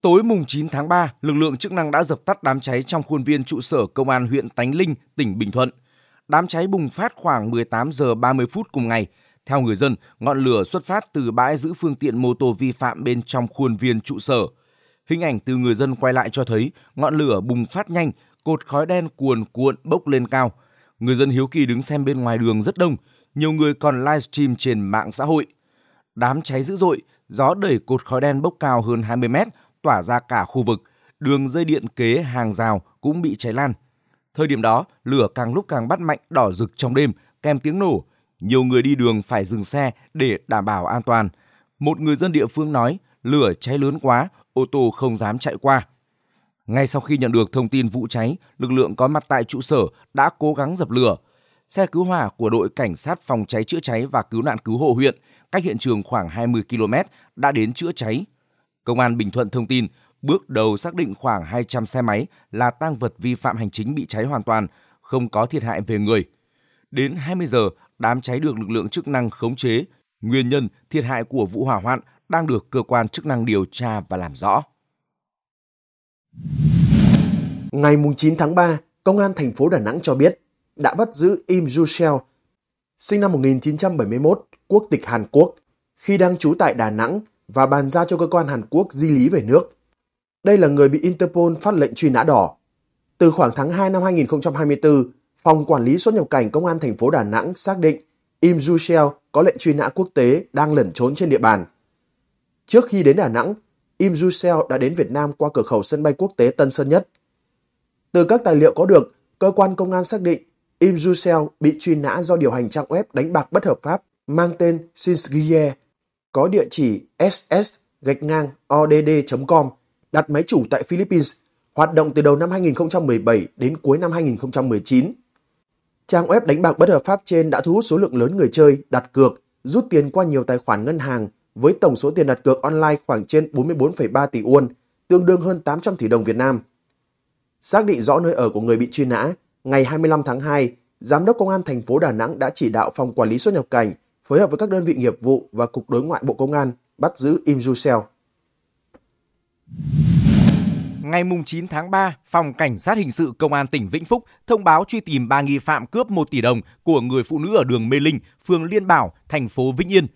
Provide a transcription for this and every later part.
Tối mùng 9 tháng 3, lực lượng chức năng đã dập tắt đám cháy trong khuôn viên trụ sở công an huyện Tánh Linh, tỉnh Bình Thuận. Đám cháy bùng phát khoảng 18 giờ 30 phút cùng ngày. Theo người dân, ngọn lửa xuất phát từ bãi giữ phương tiện mô tô vi phạm bên trong khuôn viên trụ sở. Hình ảnh từ người dân quay lại cho thấy ngọn lửa bùng phát nhanh, cột khói đen cuồn cuộn bốc lên cao. Người dân hiếu kỳ đứng xem bên ngoài đường rất đông, nhiều người còn livestream trên mạng xã hội. Đám cháy dữ dội, gió đẩy cột khói đen bốc cao hơn 20 mét, tỏa ra cả khu vực, đường dây điện kế hàng rào cũng bị cháy lan. Thời điểm đó, lửa càng lúc càng bắt mạnh đỏ rực trong đêm, kèm tiếng nổ. Nhiều người đi đường phải dừng xe để đảm bảo an toàn. Một người dân địa phương nói, lửa cháy lớn quá, ô tô không dám chạy qua. Ngay sau khi nhận được thông tin vụ cháy, lực lượng có mặt tại trụ sở đã cố gắng dập lửa. Xe cứu hỏa của đội cảnh sát phòng cháy chữa cháy và cứu nạn cứu hộ huyện cách hiện trường khoảng 20 km đã đến chữa cháy Công an Bình Thuận thông tin, bước đầu xác định khoảng 200 xe máy là tang vật vi phạm hành chính bị cháy hoàn toàn, không có thiệt hại về người. Đến 20 giờ, đám cháy được lực lượng chức năng khống chế. Nguyên nhân thiệt hại của vụ hỏa hoạn đang được cơ quan chức năng điều tra và làm rõ. Ngày 9 tháng 3, Công an thành phố Đà Nẵng cho biết đã bắt giữ Im Ju-seo, sinh năm 1971, quốc tịch Hàn Quốc. Khi đang trú tại Đà Nẵng, và bàn giao cho cơ quan Hàn Quốc di lý về nước. Đây là người bị Interpol phát lệnh truy nã đỏ. Từ khoảng tháng 2 năm 2024, Phòng Quản lý xuất nhập cảnh Công an thành phố Đà Nẵng xác định Im Jushel có lệnh truy nã quốc tế đang lẩn trốn trên địa bàn. Trước khi đến Đà Nẵng, Im Jushel đã đến Việt Nam qua cửa khẩu sân bay quốc tế Tân Sơn Nhất. Từ các tài liệu có được, cơ quan công an xác định Im Jusel bị truy nã do điều hành trang web đánh bạc bất hợp pháp mang tên Sinsgiye có địa chỉ ss gạch ngang odd.com đặt máy chủ tại Philippines, hoạt động từ đầu năm 2017 đến cuối năm 2019. Trang web đánh bạc bất hợp pháp trên đã thu hút số lượng lớn người chơi đặt cược, rút tiền qua nhiều tài khoản ngân hàng với tổng số tiền đặt cược online khoảng trên 44,3 tỷ won, tương đương hơn 800 tỷ đồng Việt Nam. Xác định rõ nơi ở của người bị truy nã, ngày 25 tháng 2, Giám đốc Công an thành phố Đà Nẵng đã chỉ đạo Phòng Quản lý xuất nhập cảnh – phối hợp với các đơn vị nghiệp vụ và Cục Đối ngoại Bộ Công an bắt giữ Im Du Seo. Ngày 9 tháng 3, Phòng Cảnh sát Hình sự Công an tỉnh Vĩnh Phúc thông báo truy tìm 3 nghi phạm cướp 1 tỷ đồng của người phụ nữ ở đường Mê Linh, phường Liên Bảo, thành phố Vĩnh Yên.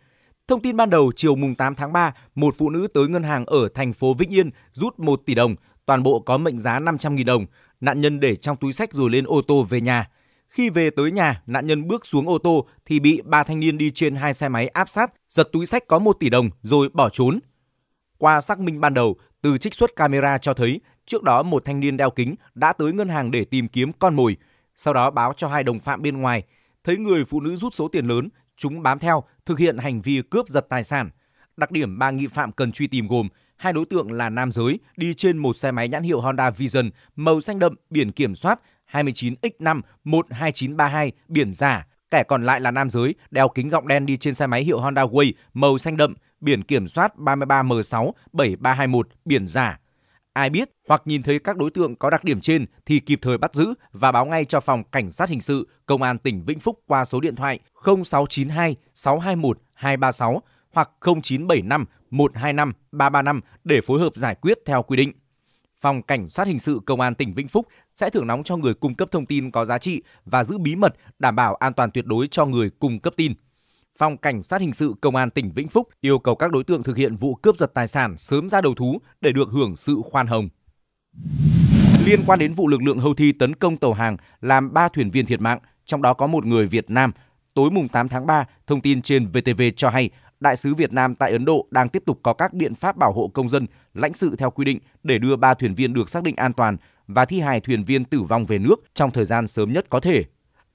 Thông tin ban đầu chiều mùng 8 tháng 3, một phụ nữ tới ngân hàng ở thành phố Vĩnh Yên rút 1 tỷ đồng, toàn bộ có mệnh giá 500.000 đồng. Nạn nhân để trong túi sách rồi lên ô tô về nhà. Khi về tới nhà, nạn nhân bước xuống ô tô thì bị ba thanh niên đi trên hai xe máy áp sát, giật túi sách có 1 tỷ đồng rồi bỏ trốn. Qua xác minh ban đầu, từ trích xuất camera cho thấy trước đó một thanh niên đeo kính đã tới ngân hàng để tìm kiếm con mồi, sau đó báo cho hai đồng phạm bên ngoài. Thấy người phụ nữ rút số tiền lớn, chúng bám theo, thực hiện hành vi cướp giật tài sản. Đặc điểm ba nghi phạm cần truy tìm gồm hai đối tượng là nam giới đi trên một xe máy nhãn hiệu Honda Vision màu xanh đậm biển kiểm soát 29X5 12932 biển giả. Kẻ còn lại là nam giới, đeo kính gọng đen đi trên xe máy hiệu Honda Way màu xanh đậm, biển kiểm soát 33M6 7321 biển giả. Ai biết hoặc nhìn thấy các đối tượng có đặc điểm trên thì kịp thời bắt giữ và báo ngay cho phòng cảnh sát hình sự công an tỉnh Vĩnh Phúc qua số điện thoại 0692 621 236 hoặc 0975 125 335 để phối hợp giải quyết theo quy định. Phòng Cảnh sát Hình sự Công an tỉnh Vĩnh Phúc sẽ thưởng nóng cho người cung cấp thông tin có giá trị và giữ bí mật đảm bảo an toàn tuyệt đối cho người cung cấp tin. Phòng Cảnh sát Hình sự Công an tỉnh Vĩnh Phúc yêu cầu các đối tượng thực hiện vụ cướp giật tài sản sớm ra đầu thú để được hưởng sự khoan hồng. Liên quan đến vụ lực lượng Houthi tấn công tàu hàng làm 3 thuyền viên thiệt mạng, trong đó có một người Việt Nam, tối mùng 8 tháng 3, thông tin trên VTV cho hay Đại sứ Việt Nam tại Ấn Độ đang tiếp tục có các biện pháp bảo hộ công dân, lãnh sự theo quy định để đưa ba thuyền viên được xác định an toàn và thi hài thuyền viên tử vong về nước trong thời gian sớm nhất có thể.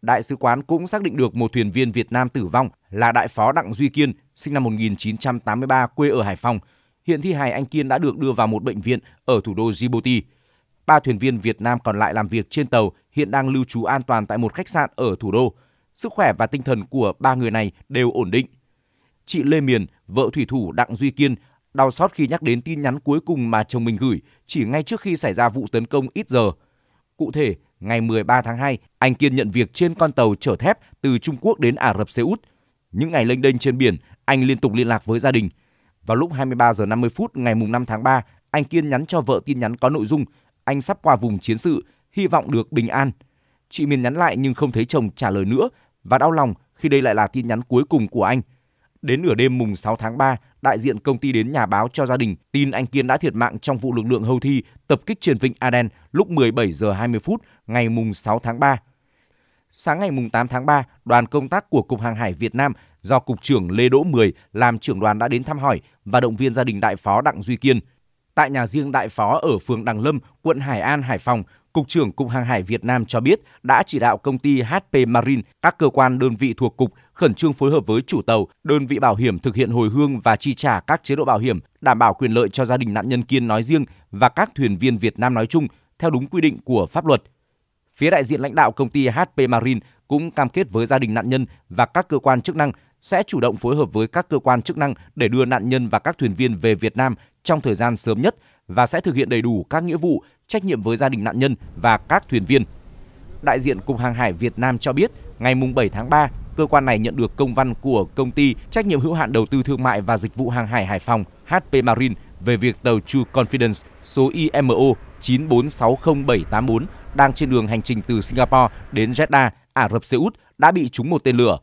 Đại sứ quán cũng xác định được một thuyền viên Việt Nam tử vong là đại phó Đặng Duy Kiên, sinh năm 1983, quê ở Hải Phòng. Hiện thi hài anh Kiên đã được đưa vào một bệnh viện ở thủ đô Djibouti. Ba thuyền viên Việt Nam còn lại làm việc trên tàu hiện đang lưu trú an toàn tại một khách sạn ở thủ đô. Sức khỏe và tinh thần của ba người này đều ổn định chị Lê Miền, vợ thủy thủ Đặng Duy Kiên đau xót khi nhắc đến tin nhắn cuối cùng mà chồng mình gửi chỉ ngay trước khi xảy ra vụ tấn công ít giờ. Cụ thể, ngày 13 tháng 2, anh Kiên nhận việc trên con tàu chở thép từ Trung Quốc đến Ả Rập Xê Út. Những ngày lênh đênh trên biển, anh liên tục liên lạc với gia đình. Vào lúc 23 giờ 50 phút ngày mùng 5 tháng 3, anh Kiên nhắn cho vợ tin nhắn có nội dung anh sắp qua vùng chiến sự, hy vọng được bình an. Chị Miền nhắn lại nhưng không thấy chồng trả lời nữa và đau lòng khi đây lại là tin nhắn cuối cùng của anh – Đến nửa đêm mùng 6 tháng 3, đại diện công ty đến nhà báo cho gia đình tin anh Kiên đã thiệt mạng trong vụ lực lượng hầu thi tập kích trên vịnh Aden lúc 17 giờ 20 phút ngày mùng 6 tháng 3. Sáng ngày mùng 8 tháng 3, đoàn công tác của Cục Hàng hải Việt Nam do Cục trưởng Lê Đỗ Mười làm trưởng đoàn đã đến thăm hỏi và động viên gia đình đại phó Đặng Duy Kiên. Tại nhà riêng đại phó ở phường Đằng Lâm, quận Hải An, Hải Phòng, Cục trưởng Cục Hàng hải Việt Nam cho biết đã chỉ đạo công ty HP Marine, các cơ quan đơn vị thuộc cục khẩn trương phối hợp với chủ tàu, đơn vị bảo hiểm thực hiện hồi hương và chi trả các chế độ bảo hiểm, đảm bảo quyền lợi cho gia đình nạn nhân Kiên nói riêng và các thuyền viên Việt Nam nói chung theo đúng quy định của pháp luật. Phía đại diện lãnh đạo công ty HP Marine cũng cam kết với gia đình nạn nhân và các cơ quan chức năng sẽ chủ động phối hợp với các cơ quan chức năng để đưa nạn nhân và các thuyền viên về Việt Nam trong thời gian sớm nhất và sẽ thực hiện đầy đủ các nghĩa vụ trách nhiệm với gia đình nạn nhân và các thuyền viên. Đại diện Cục Hàng hải Việt Nam cho biết, ngày 7 tháng 3, cơ quan này nhận được công văn của công ty trách nhiệm hữu hạn đầu tư thương mại và dịch vụ hàng hải Hải Phòng HP Marine về việc tàu True Confidence số IMO 9460784 đang trên đường hành trình từ Singapore đến Jeddah, Ả Rập Xê Út đã bị trúng một tên lửa.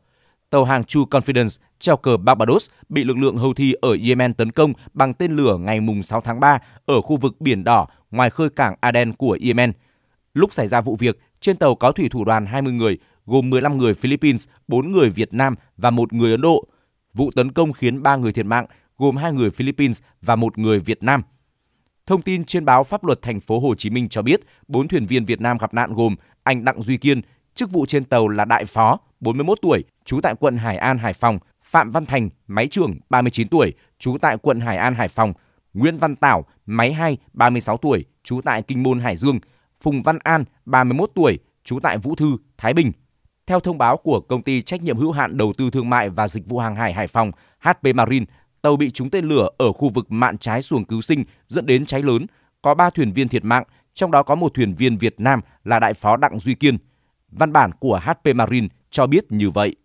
Tàu hàng True Confidence treo cờ Barbados bị lực lượng Houthi ở Yemen tấn công bằng tên lửa ngày 6 tháng 3 ở khu vực Biển Đỏ ngoài khơi cảng Aden của Yemen. Lúc xảy ra vụ việc, trên tàu có thủy thủ đoàn 20 người, gồm 15 người Philippines, 4 người Việt Nam và một người Ấn Độ. Vụ tấn công khiến 3 người thiệt mạng, gồm 2 người Philippines và một người Việt Nam. Thông tin trên báo Pháp luật thành phố Hồ Chí Minh cho biết, 4 thuyền viên Việt Nam gặp nạn gồm anh Đặng Duy Kiên, chức vụ trên tàu là đại phó, 41 tuổi, trú tại quận Hải An, Hải Phòng – Phạm Văn Thành, máy trưởng 39 tuổi, trú tại quận Hải An, Hải Phòng, Nguyễn Văn Tảo, máy 2, 36 tuổi, trú tại Kinh Môn, Hải Dương, Phùng Văn An, 31 tuổi, trú tại Vũ Thư, Thái Bình. Theo thông báo của công ty trách nhiệm hữu hạn đầu tư thương mại và dịch vụ hàng hải Hải Phòng, HP Marine, tàu bị trúng tên lửa ở khu vực mạn trái xuồng cứu sinh dẫn đến cháy lớn, có 3 thuyền viên thiệt mạng, trong đó có một thuyền viên Việt Nam là đại phó Đặng Duy Kiên. Văn bản của HP Marine cho biết như vậy.